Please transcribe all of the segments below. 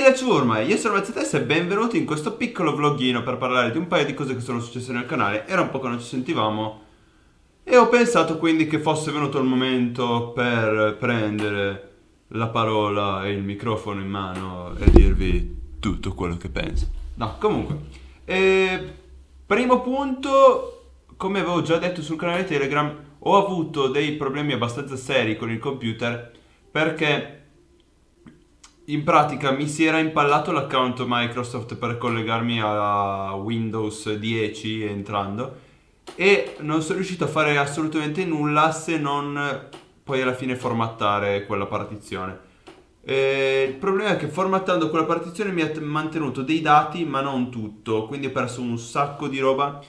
Ehi la ciurma, io sono Mazzatessa e benvenuti in questo piccolo vloghino per parlare di un paio di cose che sono successe nel canale Era un po' che non ci sentivamo E ho pensato quindi che fosse venuto il momento per prendere la parola e il microfono in mano E dirvi tutto quello che penso No, comunque eh, Primo punto, come avevo già detto sul canale Telegram Ho avuto dei problemi abbastanza seri con il computer Perché in pratica mi si era impallato l'account Microsoft per collegarmi a Windows 10 entrando e non sono riuscito a fare assolutamente nulla se non poi alla fine formattare quella partizione. E il problema è che formattando quella partizione mi ha mantenuto dei dati ma non tutto, quindi ho perso un sacco di roba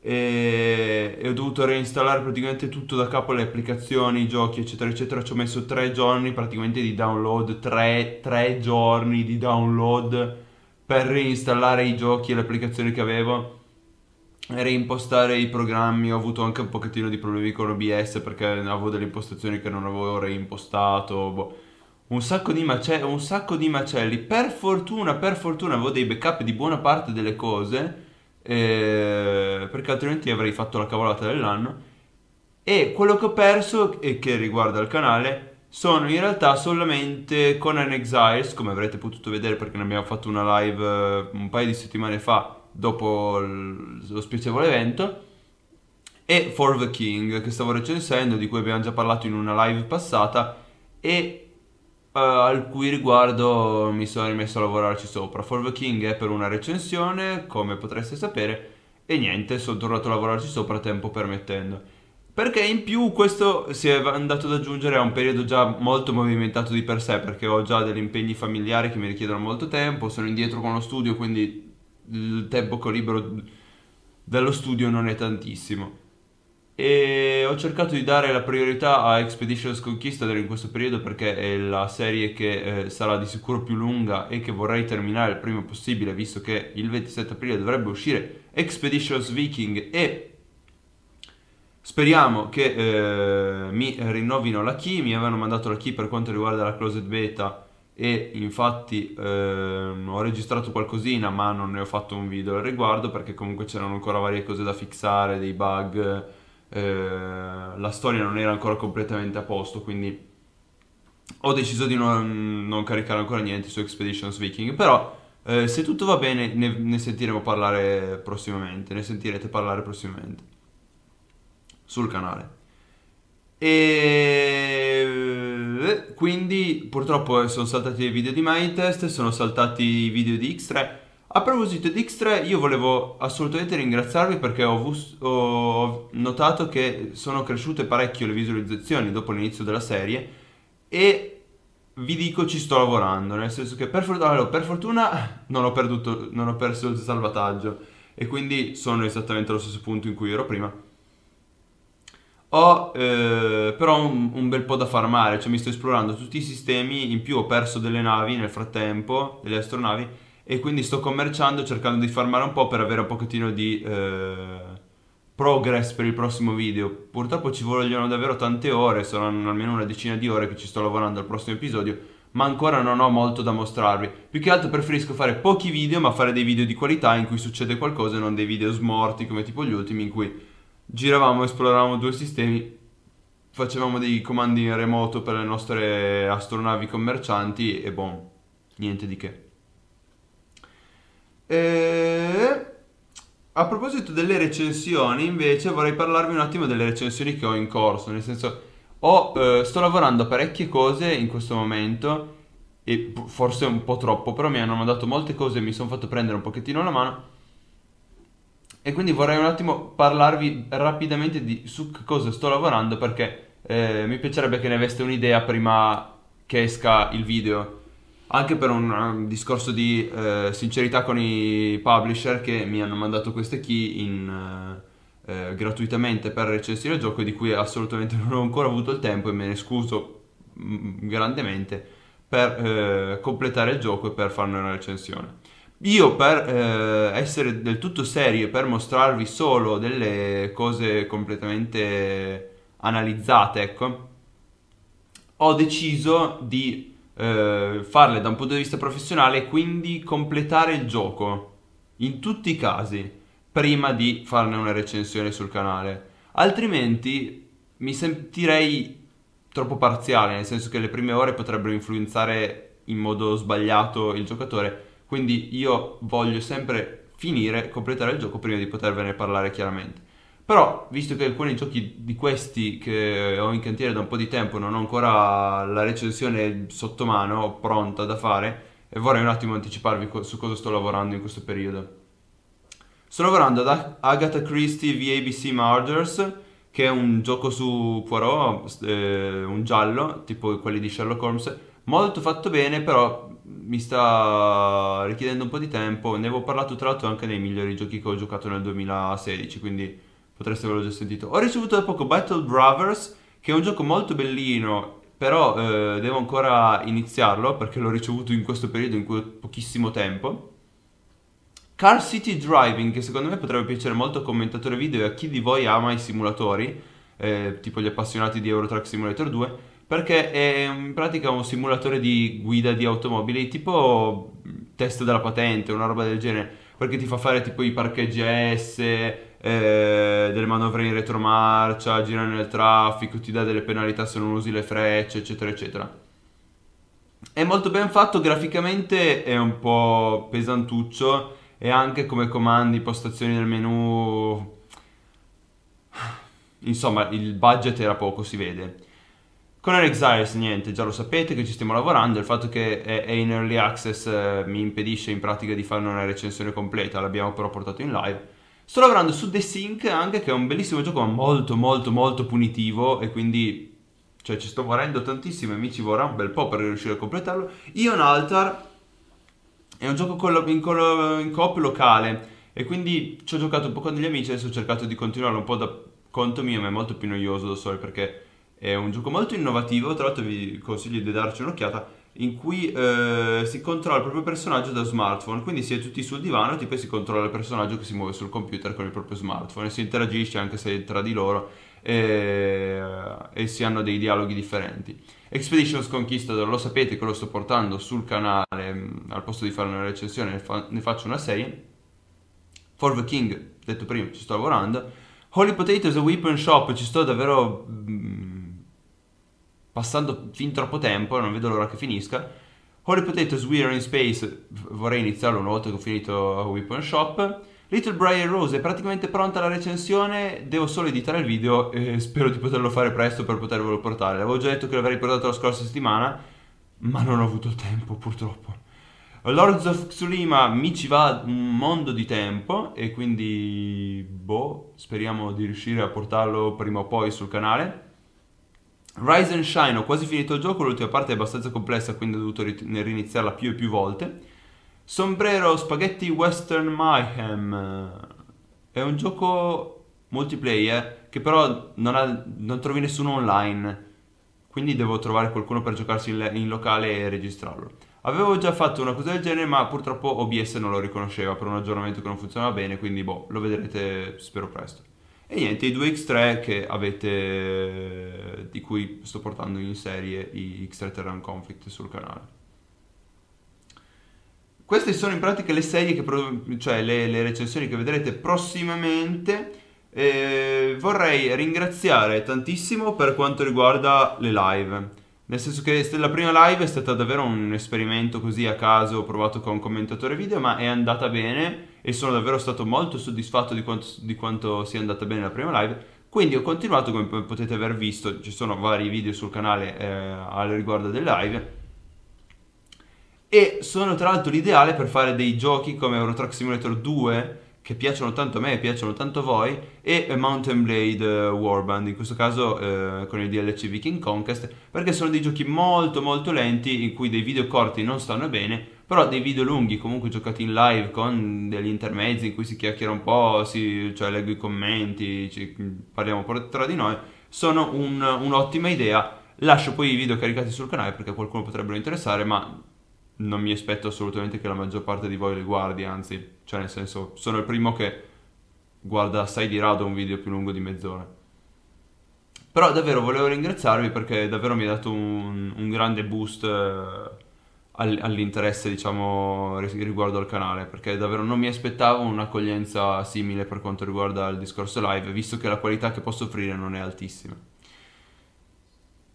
e, e ho dovuto reinstallare praticamente tutto da capo le applicazioni, i giochi eccetera eccetera ci ho messo tre giorni praticamente di download, tre, tre giorni di download per reinstallare i giochi e le applicazioni che avevo e reimpostare i programmi, ho avuto anche un pochettino di problemi con OBS perché avevo delle impostazioni che non avevo reimpostato, boh. un, sacco macelli, un sacco di macelli, per fortuna, per fortuna avevo dei backup di buona parte delle cose eh, perché altrimenti avrei fatto la cavolata dell'anno. E quello che ho perso, e che riguarda il canale, sono in realtà solamente Conan Exiles, come avrete potuto vedere perché ne abbiamo fatto una live eh, un paio di settimane fa dopo lo spiacevole evento, e For the King, che stavo recensendo, di cui abbiamo già parlato in una live passata, e Uh, al cui riguardo mi sono rimesso a lavorarci sopra. For the King è per una recensione, come potreste sapere, e niente, sono tornato a lavorarci sopra tempo permettendo. Perché in più questo si è andato ad aggiungere a un periodo già molto movimentato di per sé, perché ho già degli impegni familiari che mi richiedono molto tempo, sono indietro con lo studio, quindi il tempo che ho libero dallo studio non è tantissimo e ho cercato di dare la priorità a Expeditions Conquistador in questo periodo perché è la serie che eh, sarà di sicuro più lunga e che vorrei terminare il prima possibile visto che il 27 aprile dovrebbe uscire Expeditions Viking e speriamo che eh, mi rinnovino la key, mi avevano mandato la key per quanto riguarda la closed beta e infatti ehm, ho registrato qualcosina ma non ne ho fatto un video al riguardo perché comunque c'erano ancora varie cose da fixare, dei bug eh, la storia non era ancora completamente a posto, quindi ho deciso di non, non caricare ancora niente su Expeditions Viking, però eh, se tutto va bene ne, ne, sentiremo parlare prossimamente, ne sentirete parlare prossimamente sul canale. E eh, quindi purtroppo eh, sono saltati i video di Mindtest, sono saltati i video di X3 a proposito di X3, io volevo assolutamente ringraziarvi perché ho, vus- ho notato che sono cresciute parecchio le visualizzazioni dopo l'inizio della serie e vi dico ci sto lavorando, nel senso che per, for- allora, per fortuna non ho, perduto, non ho, perso il salvataggio e quindi sono esattamente allo stesso punto in cui ero prima. Ho eh, però un, un, bel po' da farmare, cioè mi sto esplorando tutti i sistemi, in più ho perso delle navi nel frattempo, delle astronavi e quindi sto commerciando cercando di farmare un po' per avere un pochettino di eh, progress per il prossimo video. Purtroppo ci vogliono davvero tante ore, saranno almeno una decina di ore che ci sto lavorando al prossimo episodio, ma ancora non ho molto da mostrarvi. Più che altro preferisco fare pochi video, ma fare dei video di qualità in cui succede qualcosa e non dei video smorti come tipo gli ultimi in cui giravamo, esploravamo due sistemi facevamo dei comandi in remoto per le nostre astronavi commercianti e boh, niente di che. E... Eh, a proposito delle recensioni, invece, vorrei parlarvi un attimo delle recensioni che ho in corso, nel senso, ho, eh, sto lavorando parecchie cose in questo momento, e forse un po' troppo, però mi hanno mandato molte cose, e mi sono fatto prendere un pochettino la mano, e quindi vorrei un attimo parlarvi rapidamente di su cosa sto lavorando, perché eh, mi piacerebbe che ne aveste un'idea prima che esca il video anche per un, eh, discorso di eh, sincerità con i publisher che mi hanno mandato queste key in, eh, eh gratuitamente per recensire il gioco di cui assolutamente non ho ancora avuto il tempo e me ne scuso mm, grandemente per eh, completare il gioco e per farne una recensione. Io per eh, essere del tutto serio e per mostrarvi solo delle cose completamente analizzate, ecco, ho deciso di eh, farle da un punto di vista professionale e quindi completare il gioco in tutti i casi prima di farne una recensione sul canale. Altrimenti mi sentirei troppo parziale, nel senso che le prime ore potrebbero influenzare in modo sbagliato il giocatore, quindi io voglio sempre finire, completare il gioco prima di potervene parlare chiaramente. Però, visto che alcuni giochi di questi che ho in cantiere da un po' di tempo non ho ancora la recensione sotto mano, pronta da fare, e vorrei un attimo anticiparvi co- su cosa sto lavorando in questo periodo. Sto lavorando ad Agatha Christie VABC Murders, che è un gioco su Poirot, eh, un giallo, tipo quelli di Sherlock Holmes, molto fatto bene, però mi sta richiedendo un po' di tempo. Ne avevo parlato tra l'altro anche nei migliori giochi che ho giocato nel 2016, quindi potreste averlo già sentito. Ho ricevuto da poco Battle Brothers, che è un gioco molto bellino, però eh, devo ancora iniziarlo perché l'ho ricevuto in questo periodo in pochissimo tempo. Car City Driving, che secondo me potrebbe piacere molto a commentatore video e a chi di voi ama i simulatori, eh, tipo gli appassionati di Eurotrack Simulator 2, perché è in pratica un simulatore di guida di automobili, tipo test della patente, una roba del genere perché ti fa fare tipo i parcheggi S, eh, delle manovre in retromarcia, girare nel traffico, ti dà delle penalità se non usi le frecce, eccetera, eccetera. È molto ben fatto, graficamente è un po' pesantuccio e anche come comandi, postazioni del menu... Insomma, il budget era poco, si vede. Color Exiles niente, già lo sapete che ci stiamo lavorando, il fatto che eh, è in early access eh, mi impedisce in pratica di fare una recensione completa, l'abbiamo però portato in live. Sto lavorando su The Sync anche che è un bellissimo gioco ma molto molto molto punitivo e quindi cioè ci sto morendo tantissimo e mi ci vorrà un bel po' per riuscire a completarlo. Ion Altar è un gioco in, in coop locale e quindi ci ho giocato un po' con degli amici, adesso ho cercato di continuarlo un po' da conto mio ma è molto più noioso da solo perché è un gioco molto innovativo, tra l'altro vi consiglio di darci un'occhiata, in cui eh, si controlla il proprio personaggio da smartphone, quindi si è tutti sul divano e poi si controlla il personaggio che si muove sul computer con il proprio smartphone e si interagisce anche se tra di loro e, eh, e si hanno dei dialoghi differenti. Expeditions Conquistador, lo sapete che lo sto portando sul canale, mm, al posto di fare una recensione ne, fa, ne faccio una serie. For the King, detto prima, ci sto lavorando. Holy Potatoes a Weapon Shop, ci sto davvero... Mh, mm, passando fin troppo tempo, non vedo l'ora che finisca. Holy Potatoes, We Are in Space, vorrei iniziarlo una volta che ho finito Weapon Shop. Little Briar Rose è praticamente pronta la recensione, devo solo editare il video e spero di poterlo fare presto per potervelo portare. L'avevo già detto che l'avrei portato la scorsa settimana, ma non ho avuto tempo purtroppo. Lords of Tsulima mi ci va un mondo di tempo e quindi boh, speriamo di riuscire a portarlo prima o poi sul canale. Rise and Shine ho quasi finito il gioco, l'ultima parte è abbastanza complessa quindi ho dovuto riniziarla più e più volte. Sombrero Spaghetti Western Mayhem eh, è un gioco multiplayer che però non, ha, non trovi nessuno online, quindi devo trovare qualcuno per giocarsi in, in locale e registrarlo. Avevo già fatto una cosa del genere ma purtroppo OBS non lo riconosceva per un aggiornamento che non funzionava bene, quindi boh, lo vedrete spero presto. E niente, i due X3 che avete, di cui sto portando in serie i X3 Terran Conflict sul canale. Queste sono in pratica le serie, che, cioè le, le recensioni che vedrete prossimamente. Eh, vorrei ringraziare tantissimo per quanto riguarda le live. Nel senso che la prima live è stata davvero un esperimento così a caso, ho provato con un commentatore video, ma è andata bene e sono davvero stato molto soddisfatto di quanto, di quanto sia andata bene la prima live. Quindi ho continuato, come potete aver visto, ci sono vari video sul canale eh, al riguardo delle live. E sono tra l'altro l'ideale per fare dei giochi come Euro Truck Simulator 2 che piacciono tanto a me e piacciono tanto a voi, e eh, Mountain Blade eh, Warband, in questo caso eh, con il DLC Viking Conquest, perché sono dei giochi molto molto lenti in cui dei video corti non stanno bene, però dei video lunghi comunque giocati in live con degli intermezzi in cui si chiacchiera un po', si, cioè leggo i commenti, ci, mm, parliamo tra di noi, sono un, un'ottima idea. Lascio poi i video caricati sul canale perché a qualcuno potrebbero interessare, ma non mi aspetto assolutamente che la maggior parte di voi li guardi, anzi cioè, nel senso, sono il primo che guarda assai di rado un video più lungo di mezz'ora. Però davvero volevo ringraziarvi perché davvero mi ha dato un, un grande boost eh, all'interesse, diciamo, riguardo al canale, perché davvero non mi aspettavo un'accoglienza simile per quanto riguarda il discorso live, visto che la qualità che posso offrire non è altissima.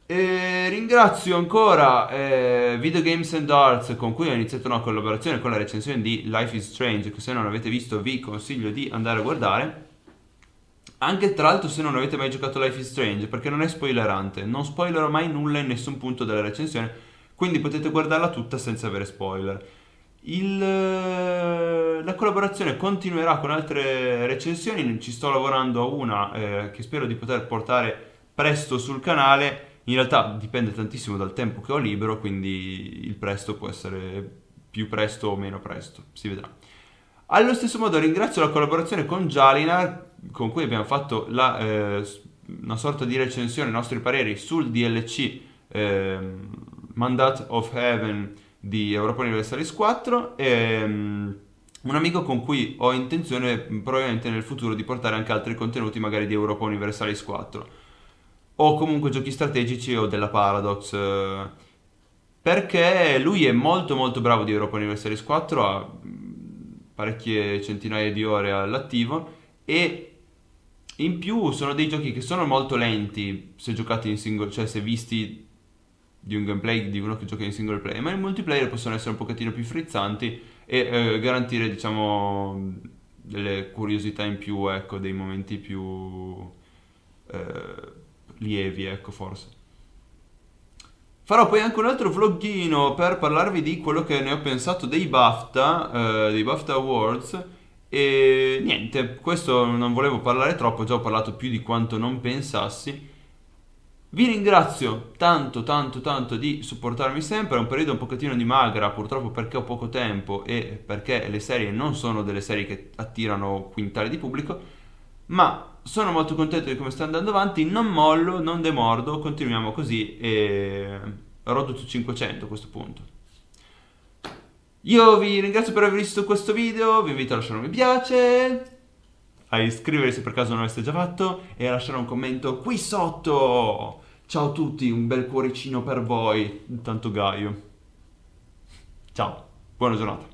E ringrazio ancora eh, Video Games and Arts con cui ho iniziato una collaborazione con la recensione di Life is Strange che se non avete visto vi consiglio di andare a guardare. Anche tra l'altro se non avete mai giocato Life is Strange perché non è spoilerante, non spoilerò mai nulla in nessun punto della recensione, quindi potete guardarla tutta senza avere spoiler. Il, eh, la collaborazione continuerà con altre recensioni, ci sto lavorando a una eh, che spero di poter portare presto sul canale in realtà dipende tantissimo dal tempo che ho libero, quindi il presto può essere più presto o meno presto, si vedrà. Allo stesso modo ringrazio la collaborazione con Jalinar, con cui abbiamo fatto la, eh, una sorta di recensione, i nostri pareri sul DLC eh, Mandate of Heaven di Europa Universalis 4, e, um, un amico con cui ho intenzione probabilmente nel futuro di portare anche altri contenuti magari di Europa Universalis 4 o comunque giochi strategici o della Paradox eh. perché lui è molto molto bravo di Europa Universalis 4 ha mm, parecchie centinaia di ore all'attivo e in più sono dei giochi che sono molto lenti se giocati in single cioè se visti di un gameplay di uno che gioca in single player ma in multiplayer possono essere un pochettino più frizzanti e eh, garantire diciamo delle curiosità in più ecco dei momenti più eh, lievi, ecco forse. Farò poi anche un altro vloghino per parlarvi di quello che ne ho pensato dei BAFTA, eh, dei BAFTA Awards. E niente, questo non volevo parlare troppo, già ho parlato più di quanto non pensassi. Vi ringrazio tanto tanto tanto di supportarmi sempre, è un periodo un pochettino di magra purtroppo perché ho poco tempo e perché le serie non sono delle serie che attirano quintali di pubblico, ma sono molto contento di come sta andando avanti, non mollo, non demordo, continuiamo così e rodo su 500 a questo punto. Io vi ringrazio per aver visto questo video, vi invito a lasciare un mi piace, a iscrivervi se per caso non l'aveste già fatto e a lasciare un commento qui sotto. Ciao a tutti, un bel cuoricino per voi, intanto Gaio. Ciao, buona giornata.